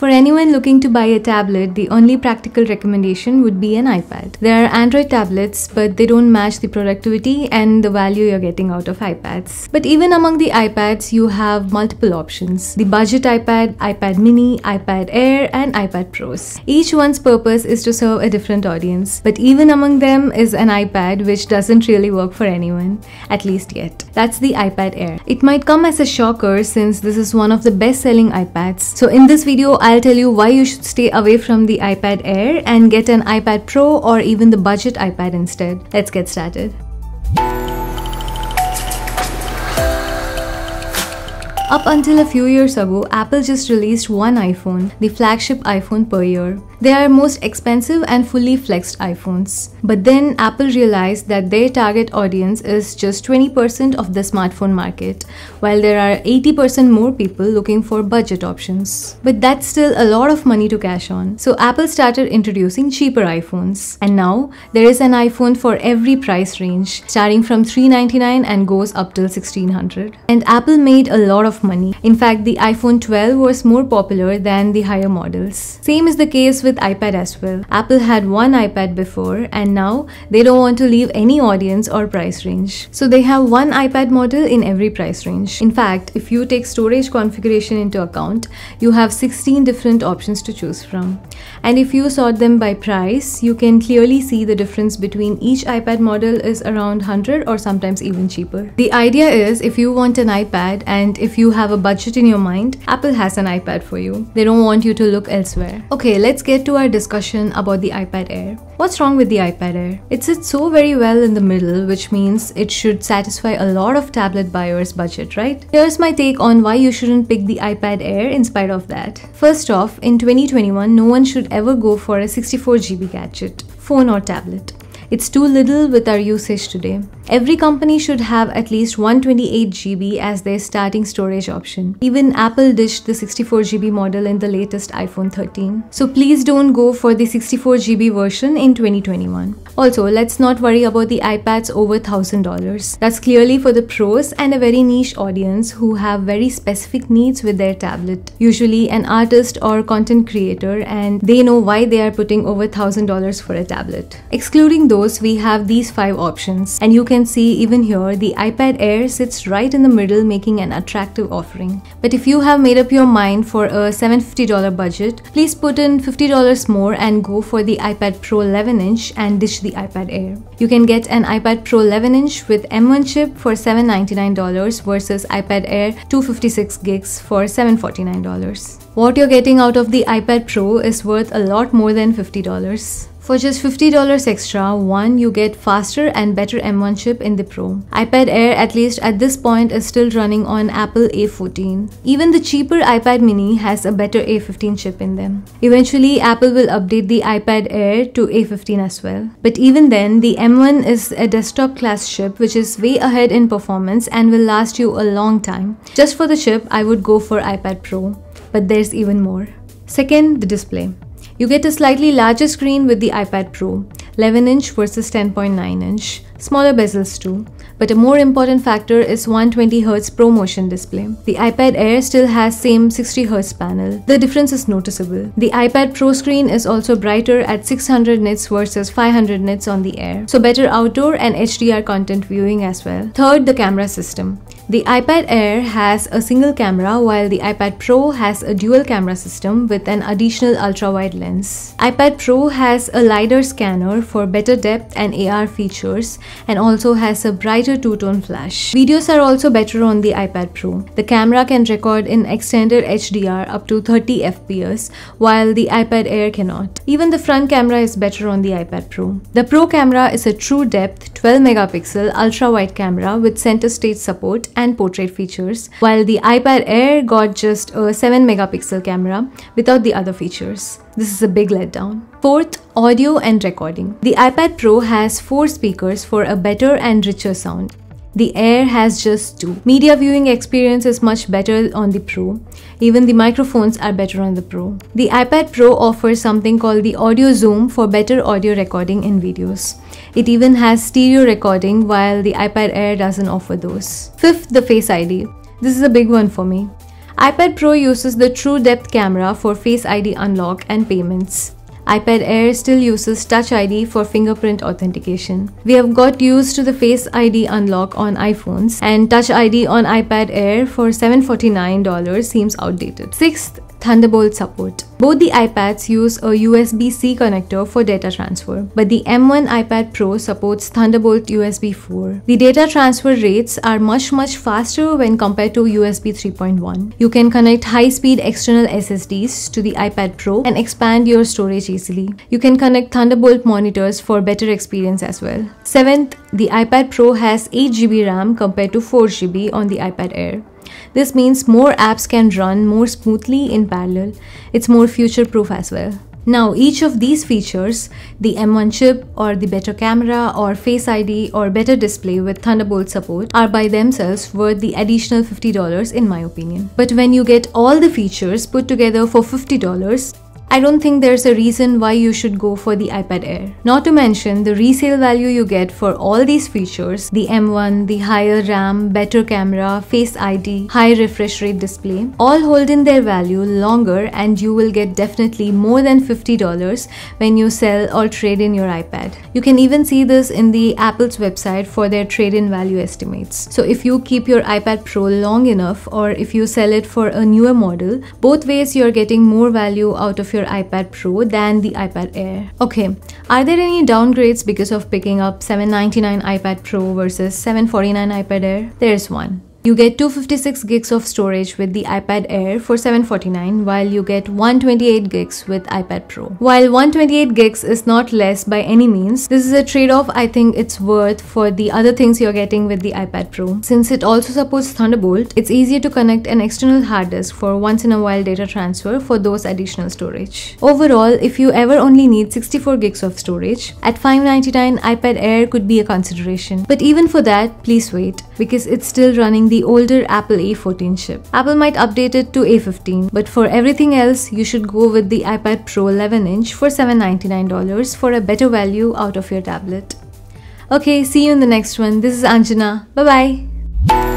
For anyone looking to buy a tablet, the only practical recommendation would be an iPad. There are Android tablets, but they don't match the productivity and the value you're getting out of iPads. But even among the iPads, you have multiple options. The budget iPad, iPad mini, iPad Air, and iPad Pros. Each one's purpose is to serve a different audience, but even among them is an iPad which doesn't really work for anyone, at least yet. That's the iPad Air. It might come as a shocker since this is one of the best-selling iPads. So in this video, I'll tell you why you should stay away from the iPad Air and get an iPad Pro or even the budget iPad instead. Let's get started. Up until a few years ago, Apple just released one iPhone, the flagship iPhone per year. They are most expensive and fully flexed iPhones. But then Apple realized that their target audience is just 20% of the smartphone market, while there are 80% more people looking for budget options. But that's still a lot of money to cash on. So Apple started introducing cheaper iPhones. And now there is an iPhone for every price range, starting from 399 and goes up till 1600. And Apple made a lot of of money. In fact, the iPhone 12 was more popular than the higher models. Same is the case with iPad as well. Apple had one iPad before and now they don't want to leave any audience or price range. So they have one iPad model in every price range. In fact, if you take storage configuration into account, you have 16 different options to choose from. And if you sort them by price, you can clearly see the difference between each iPad model is around 100 or sometimes even cheaper. The idea is if you want an iPad and if you you have a budget in your mind, Apple has an iPad for you. They don't want you to look elsewhere. Okay, let's get to our discussion about the iPad Air. What's wrong with the iPad Air? It sits so very well in the middle, which means it should satisfy a lot of tablet buyers' budget, right? Here's my take on why you shouldn't pick the iPad Air in spite of that. First off, in 2021, no one should ever go for a 64GB gadget, phone or tablet. It's too little with our usage today. Every company should have at least 128 GB as their starting storage option. Even Apple dished the 64 GB model in the latest iPhone 13. So please don't go for the 64 GB version in 2021. Also, let's not worry about the iPads over $1,000. That's clearly for the pros and a very niche audience who have very specific needs with their tablet. Usually an artist or content creator and they know why they are putting over $1,000 for a tablet. Excluding those, we have these five options. And you can see even here, the iPad Air sits right in the middle making an attractive offering. But if you have made up your mind for a $750 budget, please put in $50 more and go for the iPad Pro 11 inch and ditch the iPad Air. You can get an iPad Pro 11 inch with M1 chip for $799 versus iPad Air 256 gigs for $749. What you're getting out of the iPad Pro is worth a lot more than $50. For just $50 extra, one, you get faster and better M1 chip in the Pro. iPad Air, at least at this point, is still running on Apple A14. Even the cheaper iPad mini has a better A15 chip in them. Eventually, Apple will update the iPad Air to A15 as well. But even then, the M1 is a desktop class chip which is way ahead in performance and will last you a long time. Just for the chip, I would go for iPad Pro. But there's even more. Second, the display. You get a slightly larger screen with the iPad Pro, 11 inch versus 10.9 inch, smaller bezels too. But a more important factor is 120Hz ProMotion display. The iPad Air still has same 60Hz panel. The difference is noticeable. The iPad Pro screen is also brighter at 600 nits versus 500 nits on the Air. So better outdoor and HDR content viewing as well. Third, the camera system. The iPad Air has a single camera while the iPad Pro has a dual camera system with an additional ultra-wide lens. iPad Pro has a LiDAR scanner for better depth and AR features and also has a brighter two-tone flash. Videos are also better on the iPad Pro. The camera can record in extended HDR up to 30 FPS while the iPad Air cannot. Even the front camera is better on the iPad Pro. The Pro camera is a true depth 12 megapixel ultra-wide camera with center stage support and portrait features, while the iPad Air got just a 7 megapixel camera without the other features. This is a big letdown. Fourth, audio and recording. The iPad Pro has 4 speakers for a better and richer sound. The Air has just two. Media viewing experience is much better on the Pro. Even the microphones are better on the Pro. The iPad Pro offers something called the Audio Zoom for better audio recording in videos. It even has stereo recording while the iPad Air doesn't offer those. Fifth, the Face ID. This is a big one for me. iPad Pro uses the True Depth camera for Face ID unlock and payments iPad Air still uses Touch ID for fingerprint authentication. We have got used to the Face ID unlock on iPhones and Touch ID on iPad Air for $749 seems outdated. Sixth Thunderbolt support. Both the iPads use a USB-C connector for data transfer, but the M1 iPad Pro supports Thunderbolt USB 4. The data transfer rates are much much faster when compared to USB 3.1. You can connect high-speed external SSDs to the iPad Pro and expand your storage easily. You can connect Thunderbolt monitors for better experience as well. 7th, the iPad Pro has 8GB RAM compared to 4GB on the iPad Air. This means more apps can run more smoothly in parallel. It's more future-proof as well. Now, each of these features, the M1 chip or the better camera or Face ID or better display with Thunderbolt support are by themselves worth the additional $50 in my opinion. But when you get all the features put together for $50, I don't think there's a reason why you should go for the iPad Air. Not to mention the resale value you get for all these features, the M1, the higher RAM, better camera, Face ID, high refresh rate display, all hold in their value longer and you will get definitely more than $50 when you sell or trade in your iPad. You can even see this in the Apple's website for their trade-in value estimates. So if you keep your iPad Pro long enough or if you sell it for a newer model, both ways you're getting more value out of your your iPad Pro than the iPad Air. Okay, are there any downgrades because of picking up 799 iPad Pro versus 749 iPad Air? There's one. You get 256 gigs of storage with the iPad Air for 749 while you get 128 gigs with iPad Pro. While 128 gigs is not less by any means, this is a trade-off I think it's worth for the other things you're getting with the iPad Pro. Since it also supports Thunderbolt, it's easier to connect an external hard disk for once in a while data transfer for those additional storage. Overall, if you ever only need 64 gigs of storage, at 599 iPad Air could be a consideration. But even for that, please wait because it's still running the the older Apple A14 chip. Apple might update it to A15, but for everything else, you should go with the iPad Pro 11 inch for $799 for a better value out of your tablet. Okay, see you in the next one. This is Anjana. Bye bye.